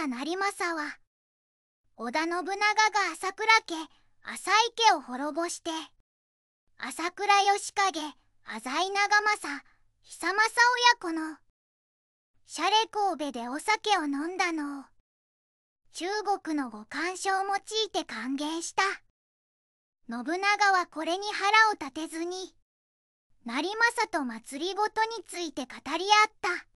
政成政は織田信長が朝倉家浅井家を滅ぼして朝倉義景浅井長政久政親子のシャレ神戸でお酒を飲んだのを中国の五感賞を用いて歓迎した信長はこれに腹を立てずに成政と祭りごとについて語り合った。